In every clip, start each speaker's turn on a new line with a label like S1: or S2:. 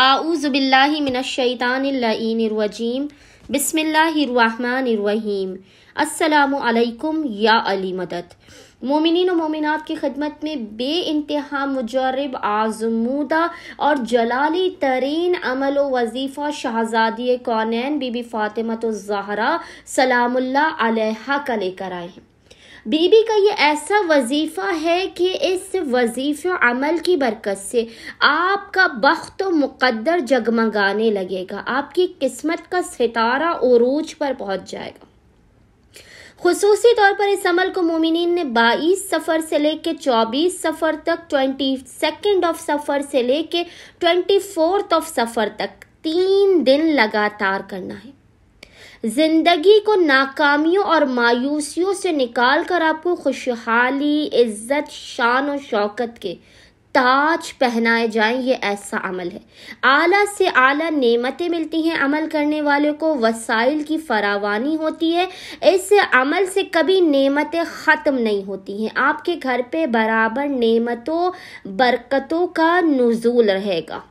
S1: आऊज़बिल्लिमिनशैतानरवजीम बसमीम असलकम या अली मदद मोमिन और मोमिनत की खदमत में बे इंतहा मुजरब आजमूदा और जलाली तरीन अमल व वजीफ़ा शहजादी कौनैन बीबी फ़ातिमत ज़हरा सलामुल्ला का लेकर आए हैं बीबी का ये ऐसा वजीफ़ा है कि इस वजीफ़ अमल की बरकत से आपका बख्त मुकद्दर जगमगाने लगेगा आपकी किस्मत का सितारा उरूज पर पहुंच जाएगा खसूस तौर पर इस अमल को मोमिन ने बाईस सफ़र से लेकर चौबीस सफ़र तक ट्वेंटी सेकेंड ऑफ सफ़र से लेकर ट्वेंटी फोर्थ ऑफ सफ़र तक तीन दिन लगातार करना है ज़िंदगी को नाकामियों और मायूसियों से निकाल कर आपको खुशहाली इज्जत शान और शौकत के ताज पहनाए जाएं ये ऐसा अमल है आला से आला नेमतें मिलती हैं अमल करने वाले को वसाइल की फरावानी होती है इस अमल से कभी नेमतें ख़त्म नहीं होती हैं आपके घर पे बराबर नेमतों बरकतों का नजूल रहेगा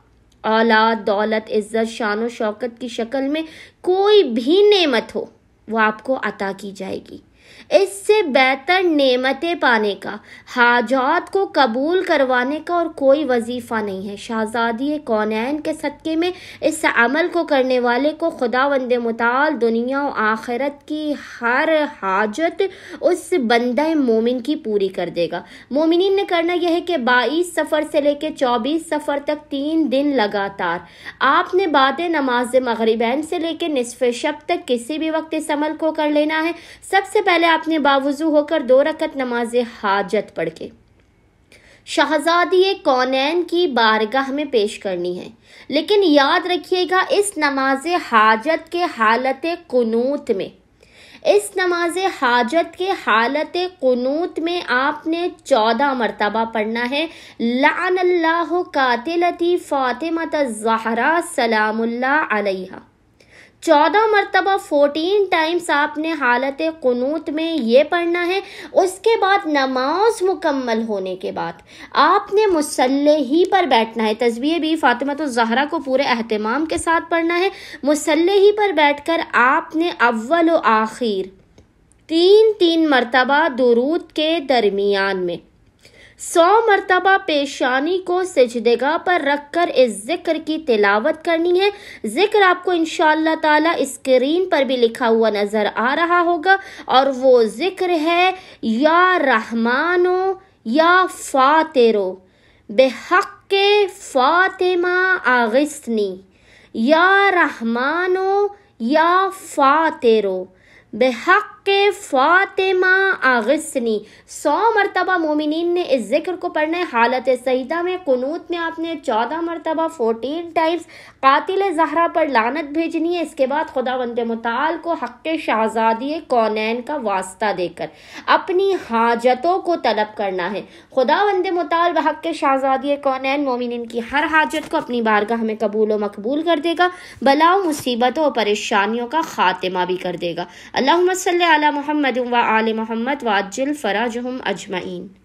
S1: औलाद दौलत इज्जत शान शौकत की शक्ल में कोई भी नेमत हो वो आपको अता की जाएगी इससे बेहतर नेमतें पाने का हाजात को कबूल करवाने का और कोई वजीफ़ा नहीं है शहजादी कौनैन के सदक़े में इस अमल को करने वाले को खुदा वंद मताल दुनिया और आखिरत की हर हाजत उस बंद मोमिन की पूरी कर देगा मोमिन ने करना यह है कि बाईस सफ़र से लेकर चौबीस सफ़र तक तीन दिन लगातार आपने बाद नमाज मगरबैन से लेकर नसफ़ शब तक किसी भी वक्त इस अमल को कर लेना है सबसे पहले आपने बावजू होकर दो रकत नमाज हाजत पढ़ के शहजादी कौनैन की बारगाह में पेश करनी है लेकिन याद रखिएगा इस नमाज हाजत के हालत कनूत में इस नमाज हाजत के हालत कनूत में आपने चौदह मरतबा पढ़ना है लान कातिलती फ़ातिमत ज़हरा सलाम्ला अलैहा चौदह मरतबा फोर्टीन टाइम्स आपने हालत कनूत में ये पढ़ना है उसके बाद नमाज मुकम्मल होने के बाद आपने मुसल्ले ही पर बैठना है तस्वीर भी फातिमा तो जहरा को पूरे अहतमाम के साथ पढ़ना है मुसल्ले ही पर बैठकर आपने अव्वल आखिर तीन तीन मरतबा दरूद के दरमियान में सौ मरतबा पेशानी को सजदगा पर रख कर इस जिक्र की तिलावत करनी है जिक्र आपको इन ताला स्क्रीन पर भी लिखा हुआ नज़र आ रहा होगा और वो जिक्र है या रहमानो या फातेरो बेहक के फातिमा आगस्नी या रहमानो या फातेरो बेहक हक फातिमा आगसनी सौ मरतबा मोमिन ने इस जिक्र को पढ़ना है हालत सहीदा में कनूत में आपने चौदह मरतबा फोटीन टाइम्स कातिल जहरा पर लानत भेजनी है इसके बाद खुदा वंद मताल को हक शहजादी कौनैन का वास्ता देकर अपनी हाजतों को तलब करना है खुदा वंद मताल व हक शहजादी कौनैन मोमिन की हर हाजत को अपनी बारगाह में कबूल व मकबूल कर देगा बलाओ मुसीबतों और परेशानियों का खात्मा भी कर देगा अल्लाह मसल على محمد وآل محمد وعجل فراجهم أجمعين